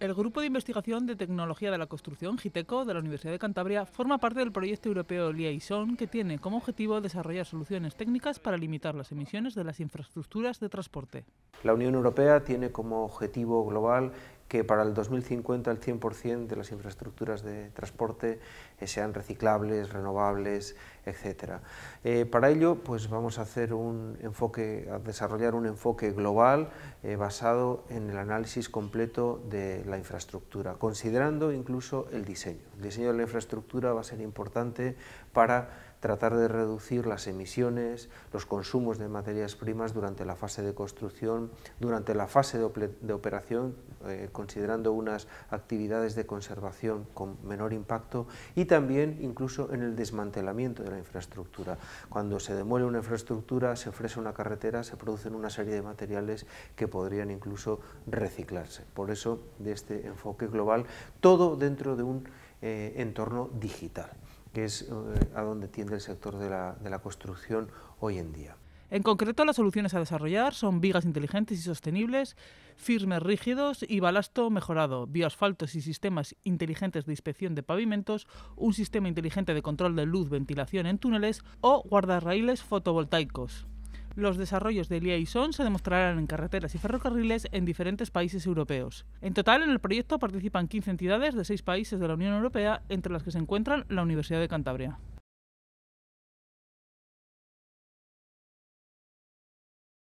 El Grupo de Investigación de Tecnología de la Construcción, GITECO, de la Universidad de Cantabria, forma parte del proyecto europeo LIAISON, que tiene como objetivo desarrollar soluciones técnicas para limitar las emisiones de las infraestructuras de transporte. La Unión Europea tiene como objetivo global que para el 2050 el 100% de las infraestructuras de transporte eh, sean reciclables, renovables, etc. Eh, para ello pues vamos a, hacer un enfoque, a desarrollar un enfoque global eh, basado en el análisis completo de la infraestructura, considerando incluso el diseño. El diseño de la infraestructura va a ser importante para tratar de reducir las emisiones, los consumos de materias primas durante la fase de construcción, durante la fase de, operación, eh, considerando unas actividades de conservación con menor impacto y también incluso en el desmantelamiento de la infraestructura. Cuando se demuele una infraestructura, se ofrece una carretera, se producen una serie de materiales que podrían incluso reciclarse. Por eso, de este enfoque global, todo dentro de un eh, entorno digital que es eh, a donde tiende el sector de la, de la construcción hoy en día. En concreto, las soluciones a desarrollar son vigas inteligentes y sostenibles, firmes rígidos y balasto mejorado, bioasfaltos y sistemas inteligentes de inspección de pavimentos, un sistema inteligente de control de luz, ventilación en túneles o guardarraíles fotovoltaicos. Los desarrollos de liaison se demostrarán en carreteras y ferrocarriles en diferentes países europeos. En total, en el proyecto participan 15 entidades de 6 países de la Unión Europea, entre las que se encuentran la Universidad de Cantabria.